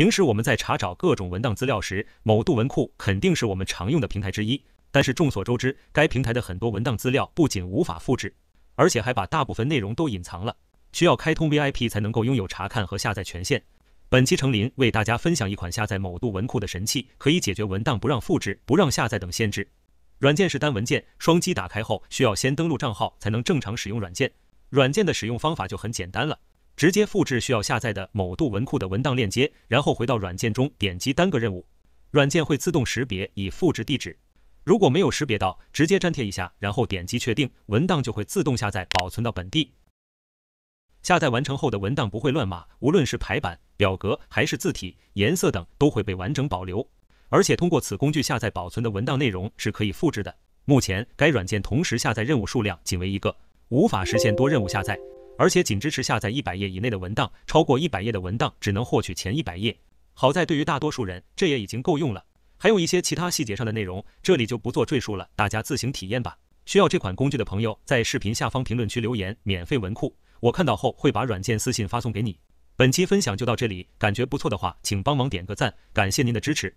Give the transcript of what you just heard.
平时我们在查找各种文档资料时，某度文库肯定是我们常用的平台之一。但是众所周知，该平台的很多文档资料不仅无法复制，而且还把大部分内容都隐藏了，需要开通 VIP 才能够拥有查看和下载权限。本期程林为大家分享一款下载某度文库的神器，可以解决文档不让复制、不让下载等限制。软件是单文件，双击打开后需要先登录账号才能正常使用软件。软件的使用方法就很简单了。直接复制需要下载的某度文库的文档链接，然后回到软件中点击单个任务，软件会自动识别已复制地址。如果没有识别到，直接粘贴一下，然后点击确定，文档就会自动下载保存到本地。下载完成后的文档不会乱码，无论是排版、表格还是字体、颜色等都会被完整保留。而且通过此工具下载保存的文档内容是可以复制的。目前该软件同时下载任务数量仅为一个，无法实现多任务下载。而且仅支持下载一百页以内的文档，超过一百页的文档只能获取前一百页。好在对于大多数人，这也已经够用了。还有一些其他细节上的内容，这里就不做赘述了，大家自行体验吧。需要这款工具的朋友，在视频下方评论区留言，免费文库，我看到后会把软件私信发送给你。本期分享就到这里，感觉不错的话，请帮忙点个赞，感谢您的支持。